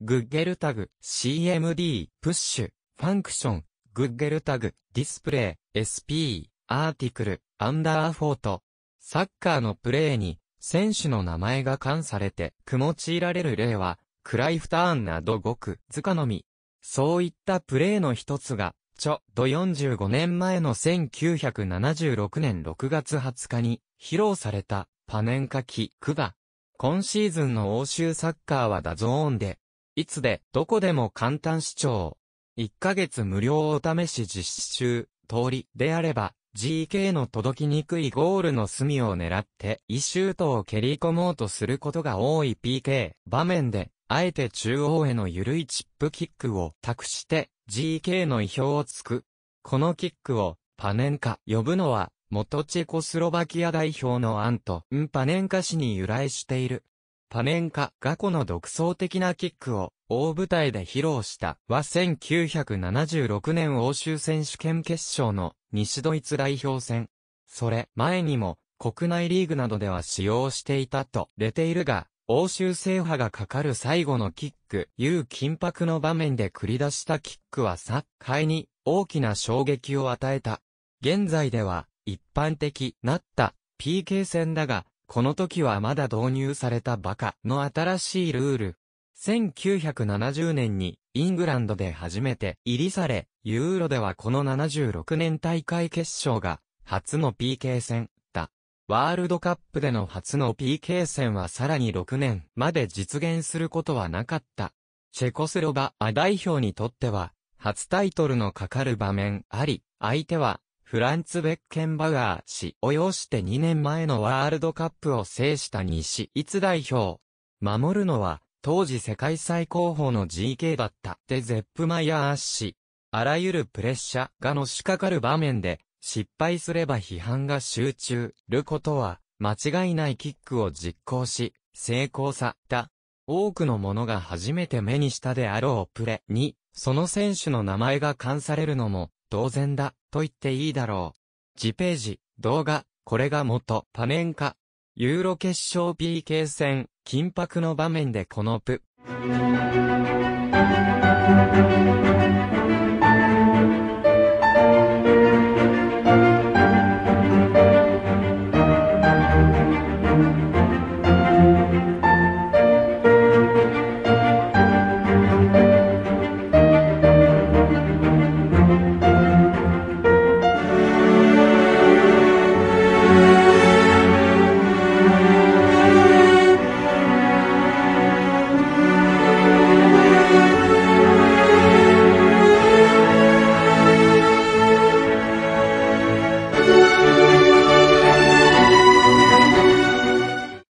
グッゲルタグ、CMD、プッシュ、ファンクション、グッゲルタグ、ディスプレイ、SP、アーティクル、アンダーフォート。サッカーのプレーに、選手の名前が冠されて、くもちいられる例は、クライフターンなどごく、図鑑のみ。そういったプレーの一つが、ちょ、ど45年前の1976年6月20日に、披露された、パネンカキ、クバ。今シーズンの欧州サッカーはダゾーンで、いつで、どこでも簡単視聴。1ヶ月無料お試し実施中、通りであれば、GK の届きにくいゴールの隅を狙って、イシュートを蹴り込もうとすることが多い PK 場面で、あえて中央への緩いチップキックを託して、GK の意表をつく。このキックを、パネンカ呼ぶのは、元チェコスロバキア代表のアント・ンパネンカ氏に由来している。多年化ガコの独創的なキックを大舞台で披露したは1976年欧州選手権決勝の西ドイツ代表戦。それ前にも国内リーグなどでは使用していたと出ているが、欧州制覇がかかる最後のキック、有緊迫の場面で繰り出したキックはサッカに大きな衝撃を与えた。現在では一般的なった PK 戦だが、この時はまだ導入されたバカの新しいルール。1970年にイングランドで初めて入りされ、ユーロではこの76年大会決勝が初の PK 戦だ。ワールドカップでの初の PK 戦はさらに6年まで実現することはなかった。チェコスロバア代表にとっては初タイトルのかかる場面あり、相手はフランツ・ベッケンバガー氏を擁して2年前のワールドカップを制した西逸代表。守るのは、当時世界最高峰の GK だったデゼップマイヤー氏。あらゆるプレッシャーがのしかかる場面で、失敗すれば批判が集中ることは、間違いないキックを実行し、成功さ、だ。多くの者が初めて目にしたであろうプレに、その選手の名前が冠されるのも、当然だ、と言っていいだろう。次ページ、動画、これが元パネンカ。ユーロ決勝 PK 戦、緊迫の場面でこのプ。